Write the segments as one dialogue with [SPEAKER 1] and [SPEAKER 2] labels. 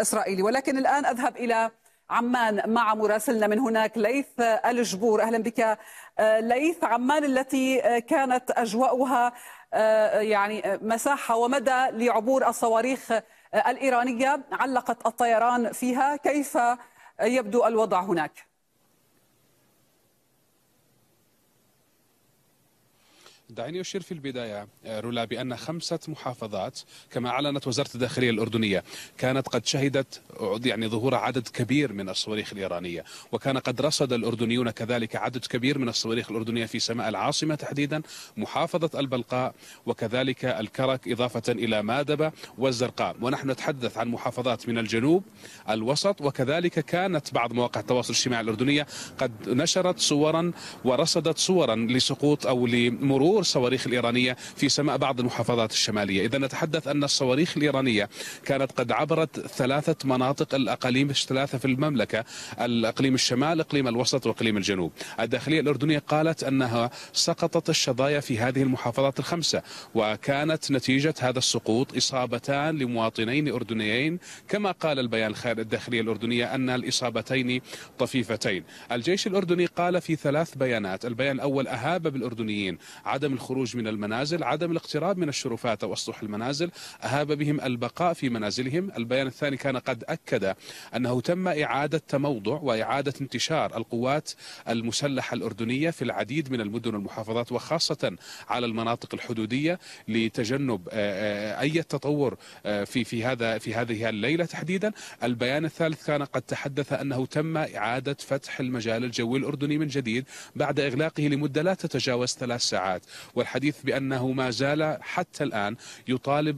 [SPEAKER 1] إسرائيلي ولكن الآن أذهب إلى عمان مع مراسلنا من هناك ليث الجبور أهلا بك آه، ليث عمان التي آه، كانت أجواؤها آه، يعني مساحة ومدى لعبور الصواريخ الإيرانية علقت الطيران فيها كيف يبدو الوضع هناك؟
[SPEAKER 2] دعيني أشير في البداية آه، رولا بأن خمسة محافظات كما أعلنت وزارة الداخلية الأردنية كانت قد شهدت يعني ظهور عدد كبير من الصواريخ الإيرانية وكان قد رصد الأردنيون كذلك عدد كبير من الصواريخ الأردنية في سماء العاصمة تحديدا محافظة البلقاء وكذلك الكرك إضافة إلى مادبة والزرقاء ونحن نتحدث عن محافظات من الجنوب الوسط وكذلك كانت بعض مواقع التواصل الاجتماعي الأردنية قد نشرت صورا ورصدت صورا لسقوط أو لمرور الصواريخ الإيرانية في سماء بعض المحافظات الشمالية إذا نتحدث أن الصواريخ الإيرانية كانت قد عبرت ثلاثة مناطق الأقاليم الثلاثة في المملكة الأقليم الشمال إقليم الوسط وإقليم الجنوب الداخلية الأردنية قالت أنها سقطت الشظايا في هذه المحافظات الخمسة وكانت نتيجة هذا السقوط إصابتان لمواطنين أردنيين كما قال البيان الداخلية الأردنية أن الإصابتين طفيفتين الجيش الأردني قال في ثلاث بيانات البيان الأول أهاب بالأردنيين عدم الخروج من المنازل عدم الاقتراب من الشرفات أو أسطح المنازل أهاب بهم البقاء في منازلهم البيان الثاني كان قد أكد أنه تم إعادة تموضع وإعادة انتشار القوات المسلحة الأردنية في العديد من المدن والمحافظات وخاصة على المناطق الحدودية لتجنب آه، آه، أي تطور آه، في في هذا في هذه الليلة تحديدا البيان الثالث كان قد تحدث أنه تم إعادة فتح المجال الجوي الأردني من جديد بعد إغلاقه لمدة لا تتجاوز ثلاث ساعات والحديث بأنه ما زال حتى الآن يطالب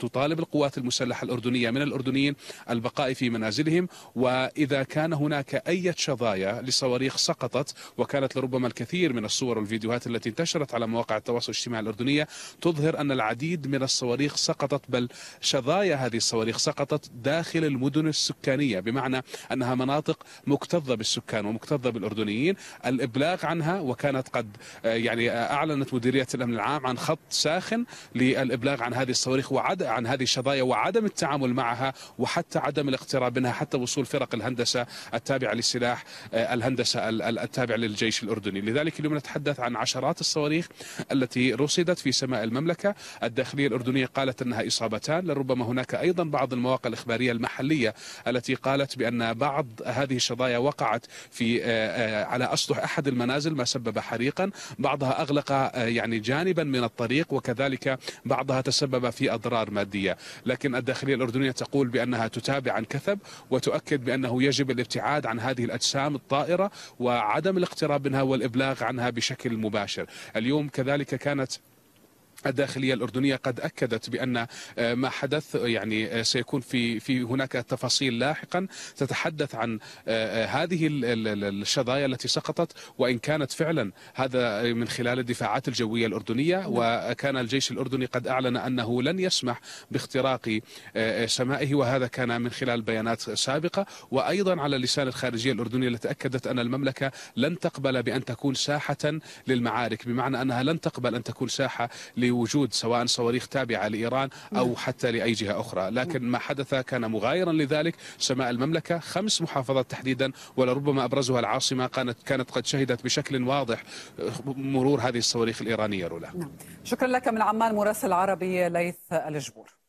[SPEAKER 2] تطالب القوات المسلحة الأردنية من الأردنيين البقاء في منازلهم وإذا كان هناك أي شظايا لصواريخ سقطت وكانت لربما الكثير من الصور والفيديوهات التي انتشرت على مواقع التواصل الاجتماعي الأردنية تظهر أن العديد من الصواريخ سقطت بل شظايا هذه الصواريخ سقطت داخل المدن السكانية بمعنى أنها مناطق مكتظة بالسكان ومكتظة بالأردنيين الإبلاغ عنها وكانت قد آه، يعني آه، أعلنت مديرية الأمن العام عن خط ساخن للإبلاغ عن هذه الصواريخ وعد عن هذه الشظايا وعدم التعامل معها وحتى عدم الاقتراب منها حتى وصول فرق الهندسة التابعة للسلاح آه، الهندسة التابعة للجيش الأردني لذلك اليوم نتحدث عن عشرات الصواريخ التي رصدت في سماء المملكة الداخلية الأردنية قالت أنها إصابتان لربما هناك أيضا بعض المواقع الإخبارية المحلية التي قالت بأن بعض هذه الشظايا وقعت في آه، آه، على أسطح أحد المنازل ما سبب حريقا بعضها أغلق يعني جانبا من الطريق وكذلك بعضها تسبب في أضرار مادية لكن الداخلية الأردنية تقول بأنها تتابع عن كثب وتؤكد بأنه يجب الابتعاد عن هذه الأجسام الطائرة وعدم الاقتراب منها والإبلاغ عنها بشكل مباشر اليوم كذلك كانت الداخلية الأردنية قد أكدت بأن آه، ما حدث يعني آه، سيكون في في هناك تفاصيل لاحقا تتحدث عن آه، هذه الشظايا التي سقطت وإن كانت فعلا هذا من خلال الدفاعات الجوية الأردنية نعم. وكان الجيش الأردني قد أعلن أنه لن يسمح باختراق سمائه وهذا كان من خلال بيانات سابقة وأيضا على لسان الخارجية الأردنية التي أكدت أن المملكة لن تقبل بأن تكون ساحة للمعارك بمعنى أنها لن تقبل أن تكون ساحة لوجود سواء صواريخ تابعة لإيران أو نعم. حتى لأي جهة أخرى نعم. لكن ما حدث كان مغايرا لذلك سماء المملكة خمس محافظات تحديدا ولربما أبرزها العاصمة كانت كانت قد شهدت بشكل واضح مرور هذه الصواريخ الإيرانية رولا
[SPEAKER 1] نعم. شكرا لك من عمان مراسل عربي ليث الجبور